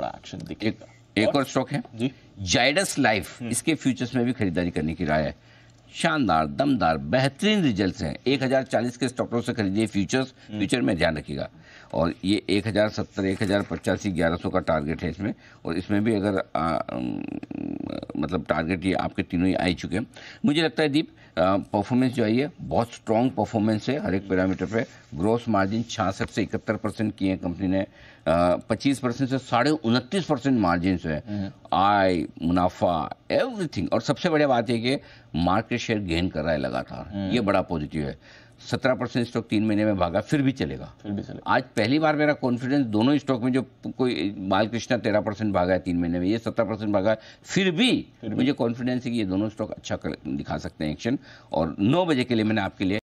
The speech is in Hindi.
बड़ा एक्शन एक, और स्टॉक है जाइडस लाइफ हम्म। इसके फ्यूचर्स में भी खरीदारी करने की राय है शानदार दमदार बेहतरीन रिजल्ट्स हैं 1040 के स्टॉकों से खरीदिए फ्यूचर्स हम्म। फ्यूचर में ध्यान रखिएगा और ये 1070 1085 1100 का टारगेट है इसमें और इसमें भी अगर आ, मतलब टारगेट ये आपके तीनों ही आ ही चुके हैं मुझे लगता है दीप परफॉर्मेंस जो आई है बहुत स्ट्रॉन्ग परफॉर्मेंस है हर एक पैरामीटर पे ग्रॉस मार्जिन छियासठ से इकहत्तर परसेंट किए हैं कंपनी ने पच्चीस परसेंट से साढ़े उनतीस परसेंट मार्जिन है आय मुनाफा एवरीथिंग और सबसे बढ़िया बात यह कि मार्केट शेयर गेन कर रहा है लगातार हम्म। ये बड़ा पॉजिटिव है सत्रह परसेंट स्टॉक तीन महीने में भागा फिर भी चलेगा फिर भी चलेगा आज पहली बार मेरा कॉन्फिडेंस दोनों स्टॉक में जो कोई बालकृष्णा तेरह परसेंट भागा है तीन महीने में ये सत्रह परसेंट भागा है फिर भी, फिर भी। मुझे कॉन्फिडेंस है कि ये दोनों स्टॉक अच्छा कर दिखा सकते हैं एक्शन और नौ बजे के लिए मैंने आपके लिए